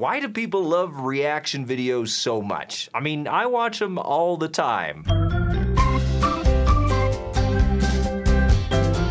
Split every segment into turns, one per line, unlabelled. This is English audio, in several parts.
Why do people love reaction videos so much? I mean, I watch them all the time.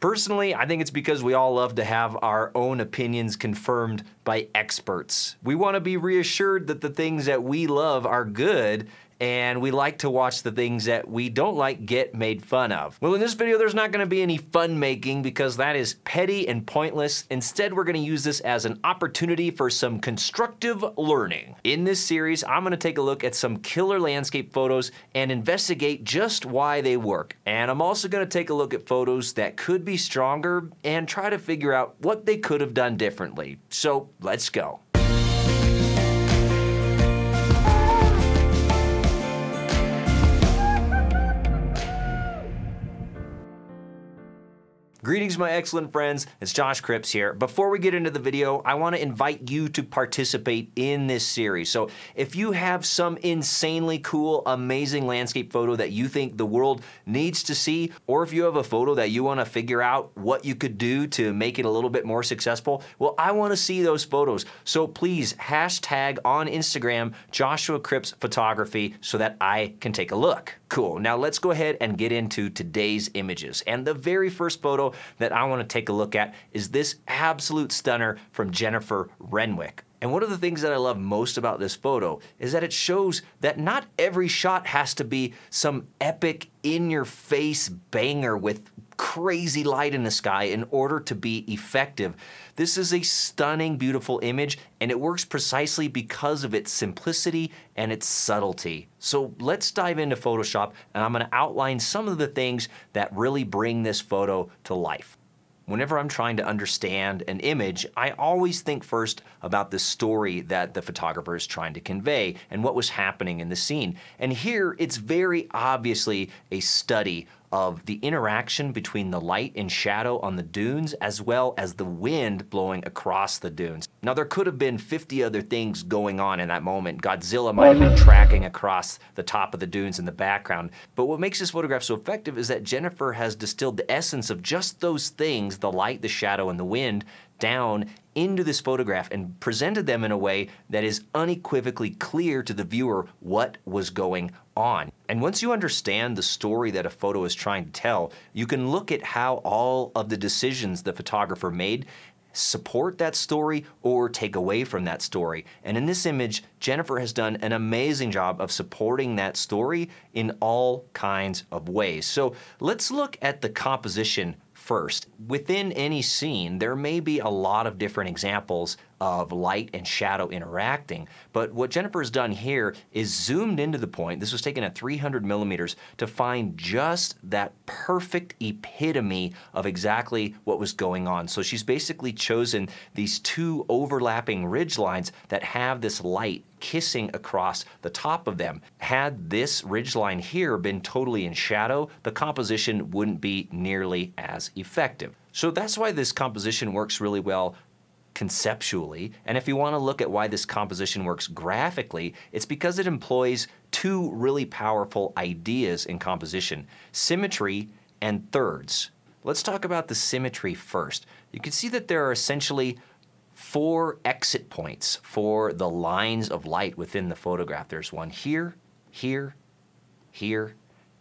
Personally, I think it's because we all love to have our own opinions confirmed by experts. We want to be reassured that the things that we love are good and we like to watch the things that we don't like get made fun of. Well, in this video, there's not gonna be any fun making because that is petty and pointless. Instead, we're gonna use this as an opportunity for some constructive learning. In this series, I'm gonna take a look at some killer landscape photos and investigate just why they work. And I'm also gonna take a look at photos that could be stronger and try to figure out what they could have done differently. So let's go. Greetings, my excellent friends. It's Josh Cripps here. Before we get into the video, I want to invite you to participate in this series. So if you have some insanely cool, amazing landscape photo that you think the world needs to see, or if you have a photo that you want to figure out what you could do to make it a little bit more successful, well, I want to see those photos. So please hashtag on Instagram Joshua Cripps Photography so that I can take a look. Cool. Now let's go ahead and get into today's images. And the very first photo that I want to take a look at is this absolute stunner from Jennifer Renwick. And one of the things that I love most about this photo is that it shows that not every shot has to be some epic in your face banger with crazy light in the sky in order to be effective. This is a stunning, beautiful image, and it works precisely because of its simplicity and its subtlety. So let's dive into Photoshop, and I'm gonna outline some of the things that really bring this photo to life. Whenever I'm trying to understand an image, I always think first about the story that the photographer is trying to convey and what was happening in the scene. And here, it's very obviously a study of the interaction between the light and shadow on the dunes as well as the wind blowing across the dunes. Now, there could have been 50 other things going on in that moment. Godzilla might have been tracking across the top of the dunes in the background. But what makes this photograph so effective is that Jennifer has distilled the essence of just those things the light, the shadow, and the wind down into this photograph and presented them in a way that is unequivocally clear to the viewer what was going on. And once you understand the story that a photo is trying to tell, you can look at how all of the decisions the photographer made support that story or take away from that story. And in this image, Jennifer has done an amazing job of supporting that story in all kinds of ways. So let's look at the composition first. Within any scene, there may be a lot of different examples of light and shadow interacting. But what Jennifer's done here is zoomed into the point, this was taken at 300 millimeters, to find just that perfect epitome of exactly what was going on. So she's basically chosen these two overlapping ridge lines that have this light kissing across the top of them. Had this ridgeline here been totally in shadow, the composition wouldn't be nearly as effective. So that's why this composition works really well conceptually, and if you want to look at why this composition works graphically, it's because it employs two really powerful ideas in composition, symmetry and thirds. Let's talk about the symmetry first. You can see that there are essentially four exit points for the lines of light within the photograph. There's one here, here, here,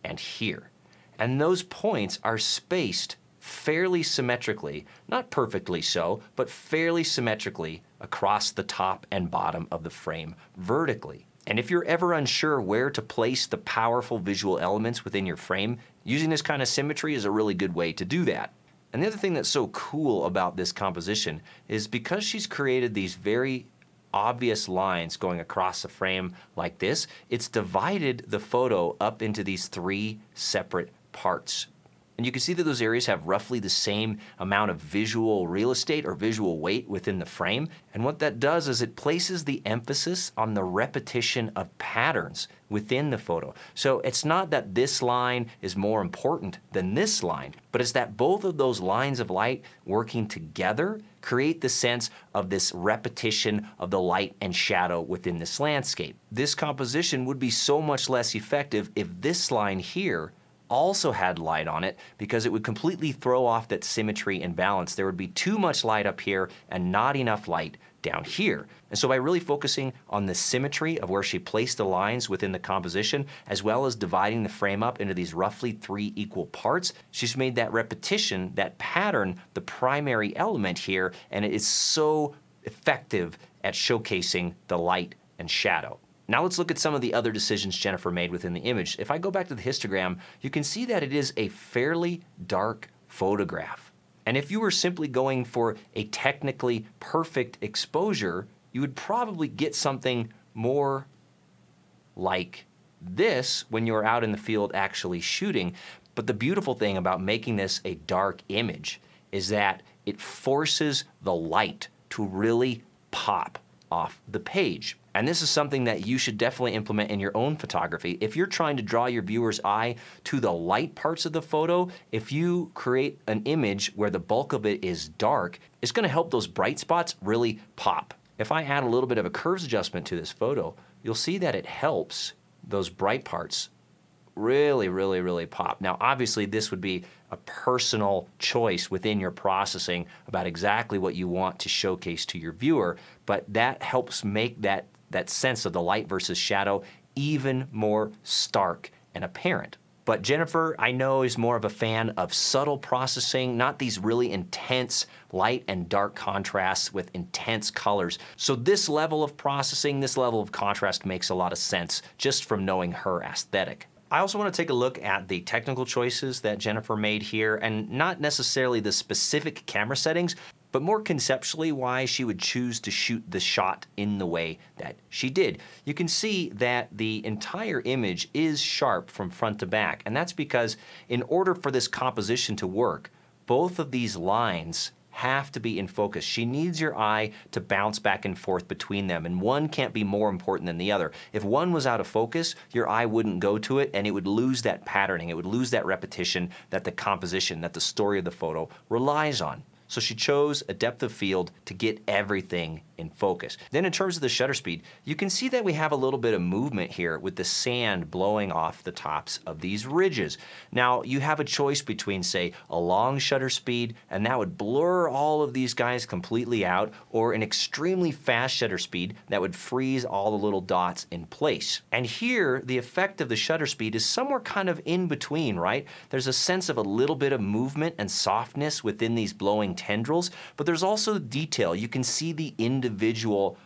and here. And those points are spaced fairly symmetrically, not perfectly so, but fairly symmetrically across the top and bottom of the frame vertically. And if you're ever unsure where to place the powerful visual elements within your frame, using this kind of symmetry is a really good way to do that. And the other thing that's so cool about this composition is because she's created these very obvious lines going across the frame like this, it's divided the photo up into these three separate parts and you can see that those areas have roughly the same amount of visual real estate or visual weight within the frame. And what that does is it places the emphasis on the repetition of patterns within the photo. So it's not that this line is more important than this line, but it's that both of those lines of light working together create the sense of this repetition of the light and shadow within this landscape. This composition would be so much less effective if this line here also had light on it because it would completely throw off that symmetry and balance. There would be too much light up here and not enough light down here. And so by really focusing on the symmetry of where she placed the lines within the composition, as well as dividing the frame up into these roughly three equal parts, she's made that repetition, that pattern, the primary element here, and it is so effective at showcasing the light and shadow. Now let's look at some of the other decisions Jennifer made within the image. If I go back to the histogram, you can see that it is a fairly dark photograph. And if you were simply going for a technically perfect exposure, you would probably get something more like this when you're out in the field actually shooting. But the beautiful thing about making this a dark image is that it forces the light to really pop off the page. And this is something that you should definitely implement in your own photography. If you're trying to draw your viewer's eye to the light parts of the photo, if you create an image where the bulk of it is dark, it's gonna help those bright spots really pop. If I add a little bit of a curves adjustment to this photo, you'll see that it helps those bright parts really, really, really pop. Now, obviously, this would be a personal choice within your processing about exactly what you want to showcase to your viewer, but that helps make that, that sense of the light versus shadow even more stark and apparent. But Jennifer, I know, is more of a fan of subtle processing, not these really intense light and dark contrasts with intense colors. So this level of processing, this level of contrast makes a lot of sense just from knowing her aesthetic. I also want to take a look at the technical choices that Jennifer made here, and not necessarily the specific camera settings, but more conceptually why she would choose to shoot the shot in the way that she did. You can see that the entire image is sharp from front to back, and that's because in order for this composition to work, both of these lines have to be in focus. She needs your eye to bounce back and forth between them, and one can't be more important than the other. If one was out of focus, your eye wouldn't go to it, and it would lose that patterning. It would lose that repetition that the composition, that the story of the photo relies on. So she chose a depth of field to get everything in focus. Then in terms of the shutter speed, you can see that we have a little bit of movement here with the sand blowing off the tops of these ridges. Now you have a choice between say a long shutter speed and that would blur all of these guys completely out or an extremely fast shutter speed that would freeze all the little dots in place. And here the effect of the shutter speed is somewhere kind of in between, right? There's a sense of a little bit of movement and softness within these blowing tendrils, but there's also detail. You can see the individual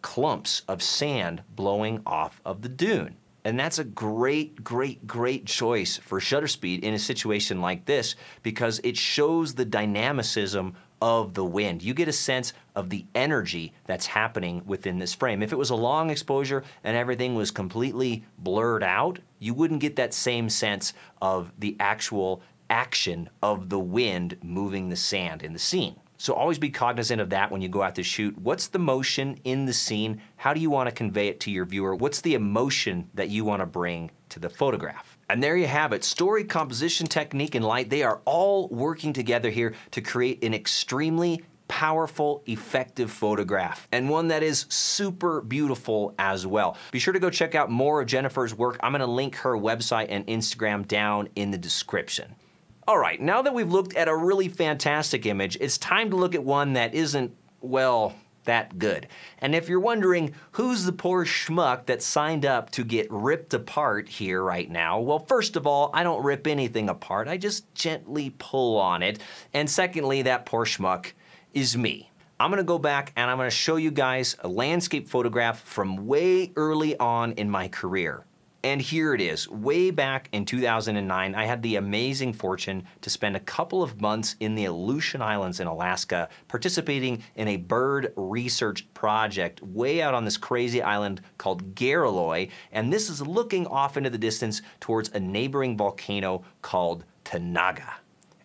clumps of sand blowing off of the dune. And that's a great, great, great choice for shutter speed in a situation like this because it shows the dynamicism of the wind. You get a sense of the energy that's happening within this frame. If it was a long exposure and everything was completely blurred out, you wouldn't get that same sense of the actual action of the wind moving the sand in the scene. So always be cognizant of that when you go out to shoot. What's the motion in the scene? How do you want to convey it to your viewer? What's the emotion that you want to bring to the photograph? And there you have it. Story, composition, technique, and light, they are all working together here to create an extremely powerful, effective photograph, and one that is super beautiful as well. Be sure to go check out more of Jennifer's work. I'm gonna link her website and Instagram down in the description. All right, now that we've looked at a really fantastic image, it's time to look at one that isn't, well, that good. And if you're wondering who's the poor schmuck that signed up to get ripped apart here right now, well, first of all, I don't rip anything apart. I just gently pull on it. And secondly, that poor schmuck is me. I'm gonna go back and I'm gonna show you guys a landscape photograph from way early on in my career. And here it is. Way back in 2009, I had the amazing fortune to spend a couple of months in the Aleutian Islands in Alaska, participating in a bird research project way out on this crazy island called Garaloy. And this is looking off into the distance towards a neighboring volcano called Tanaga.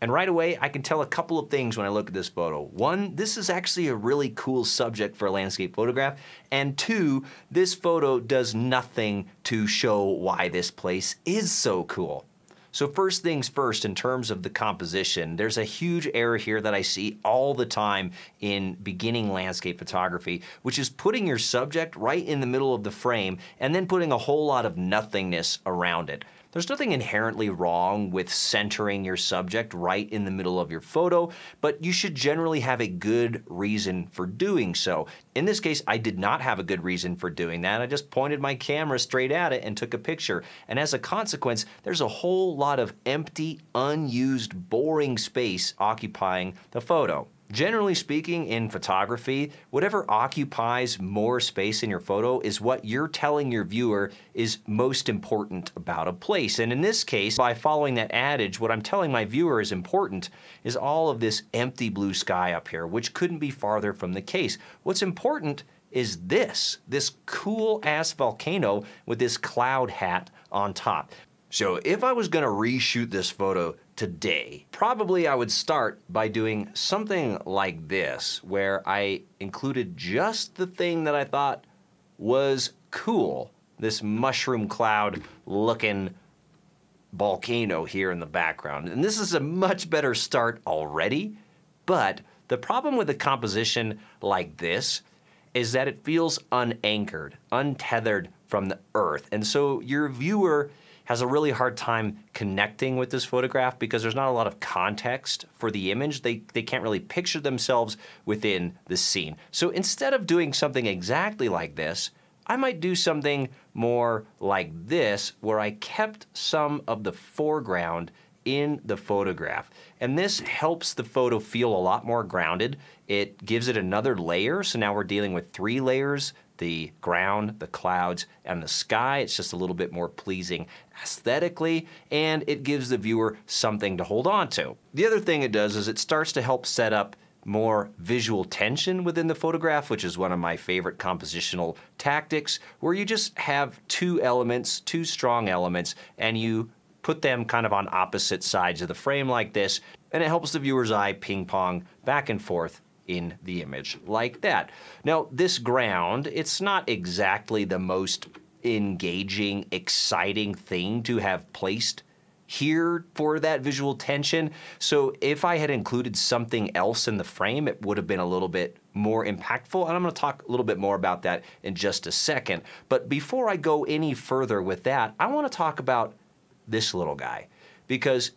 And right away, I can tell a couple of things when I look at this photo. One, this is actually a really cool subject for a landscape photograph. And two, this photo does nothing to show why this place is so cool. So first things first, in terms of the composition, there's a huge error here that I see all the time in beginning landscape photography, which is putting your subject right in the middle of the frame and then putting a whole lot of nothingness around it. There's nothing inherently wrong with centering your subject right in the middle of your photo, but you should generally have a good reason for doing so. In this case, I did not have a good reason for doing that. I just pointed my camera straight at it and took a picture. And as a consequence, there's a whole lot of empty, unused, boring space occupying the photo. Generally speaking, in photography, whatever occupies more space in your photo is what you're telling your viewer is most important about a place. And in this case, by following that adage, what I'm telling my viewer is important is all of this empty blue sky up here, which couldn't be farther from the case. What's important is this, this cool ass volcano with this cloud hat on top. So if I was gonna reshoot this photo, today. Probably I would start by doing something like this, where I included just the thing that I thought was cool, this mushroom cloud looking volcano here in the background. And this is a much better start already, but the problem with a composition like this is that it feels unanchored, untethered from the earth. And so your viewer has a really hard time connecting with this photograph because there's not a lot of context for the image. They, they can't really picture themselves within the scene. So instead of doing something exactly like this, I might do something more like this where I kept some of the foreground in the photograph. And this helps the photo feel a lot more grounded. It gives it another layer. So now we're dealing with three layers the ground, the clouds, and the sky. It's just a little bit more pleasing aesthetically, and it gives the viewer something to hold on to. The other thing it does is it starts to help set up more visual tension within the photograph, which is one of my favorite compositional tactics, where you just have two elements, two strong elements, and you put them kind of on opposite sides of the frame like this, and it helps the viewer's eye ping pong back and forth in the image like that. Now, this ground, it's not exactly the most engaging, exciting thing to have placed here for that visual tension. So if I had included something else in the frame, it would have been a little bit more impactful. And I'm gonna talk a little bit more about that in just a second. But before I go any further with that, I wanna talk about this little guy because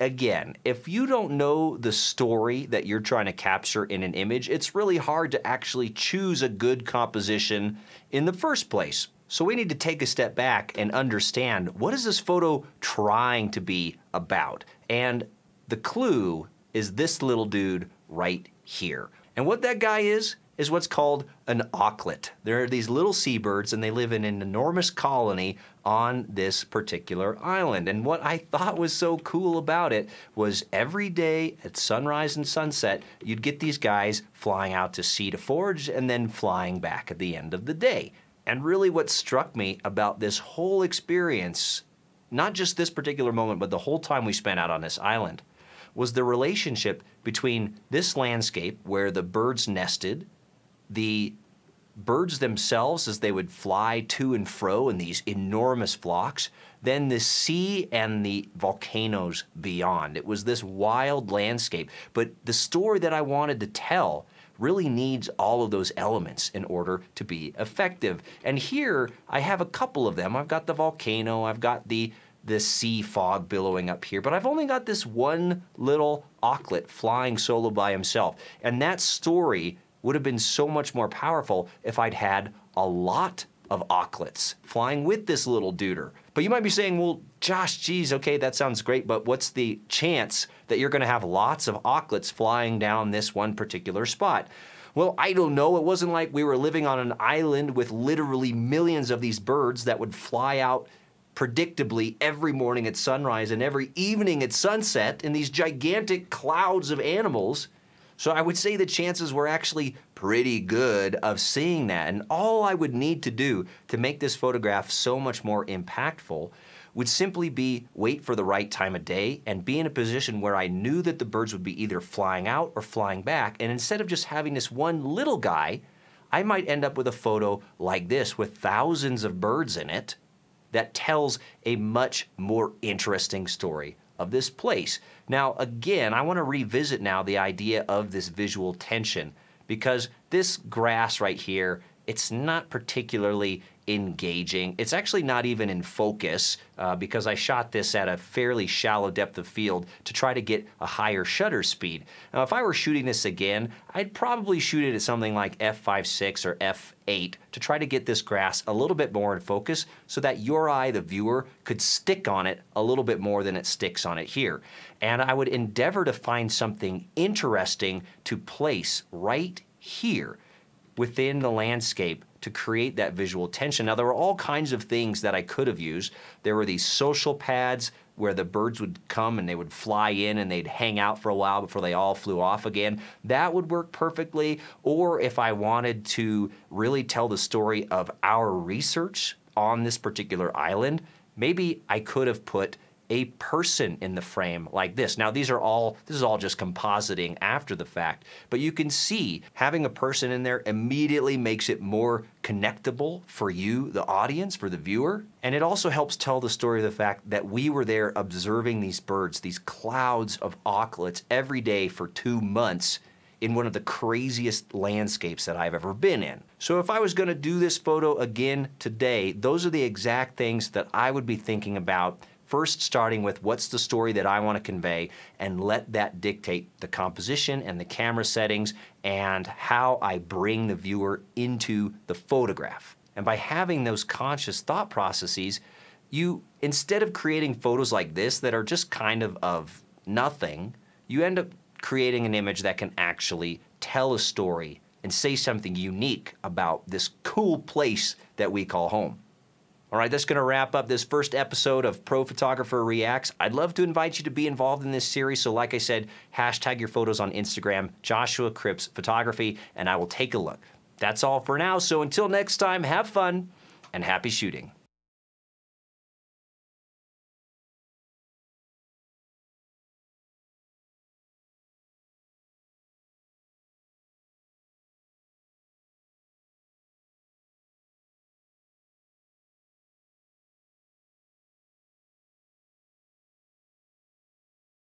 again, if you don't know the story that you're trying to capture in an image, it's really hard to actually choose a good composition in the first place. So we need to take a step back and understand what is this photo trying to be about? And the clue is this little dude right here. And what that guy is, is what's called an auklet. There are these little seabirds and they live in an enormous colony on this particular island. And what I thought was so cool about it was every day at sunrise and sunset, you'd get these guys flying out to sea to forage and then flying back at the end of the day. And really, what struck me about this whole experience, not just this particular moment, but the whole time we spent out on this island, was the relationship between this landscape where the birds nested, the birds themselves, as they would fly to and fro in these enormous flocks, then the sea and the volcanoes beyond. It was this wild landscape. But the story that I wanted to tell really needs all of those elements in order to be effective. And here I have a couple of them. I've got the volcano, I've got the the sea fog billowing up here, but I've only got this one little auklet flying solo by himself. And that story would have been so much more powerful if I'd had a lot of auklets flying with this little duder. But you might be saying, well, Josh, geez, okay, that sounds great, but what's the chance that you're going to have lots of auklets flying down this one particular spot? Well, I don't know. It wasn't like we were living on an island with literally millions of these birds that would fly out predictably every morning at sunrise and every evening at sunset in these gigantic clouds of animals. So I would say the chances were actually pretty good of seeing that. And all I would need to do to make this photograph so much more impactful would simply be wait for the right time of day and be in a position where I knew that the birds would be either flying out or flying back. And instead of just having this one little guy, I might end up with a photo like this with thousands of birds in it that tells a much more interesting story of this place. Now, again, I want to revisit now the idea of this visual tension because this grass right here, it's not particularly engaging. It's actually not even in focus uh, because I shot this at a fairly shallow depth of field to try to get a higher shutter speed. Now, if I were shooting this again, I'd probably shoot it at something like f5.6 or f8 to try to get this grass a little bit more in focus so that your eye, the viewer, could stick on it a little bit more than it sticks on it here. And I would endeavor to find something interesting to place right here within the landscape to create that visual tension. Now, there were all kinds of things that I could have used. There were these social pads where the birds would come and they would fly in and they'd hang out for a while before they all flew off again. That would work perfectly. Or if I wanted to really tell the story of our research on this particular island, maybe I could have put a person in the frame like this. Now these are all, this is all just compositing after the fact, but you can see having a person in there immediately makes it more connectable for you, the audience, for the viewer. And it also helps tell the story of the fact that we were there observing these birds, these clouds of auklets every day for two months in one of the craziest landscapes that I've ever been in. So if I was gonna do this photo again today, those are the exact things that I would be thinking about first starting with what's the story that I want to convey and let that dictate the composition and the camera settings and how I bring the viewer into the photograph. And by having those conscious thought processes, you, instead of creating photos like this that are just kind of of nothing, you end up creating an image that can actually tell a story and say something unique about this cool place that we call home. All right, that's going to wrap up this first episode of Pro Photographer Reacts. I'd love to invite you to be involved in this series. So, like I said, hashtag your photos on Instagram, Joshua Cripps Photography, and I will take a look. That's all for now. So, until next time, have fun and happy shooting.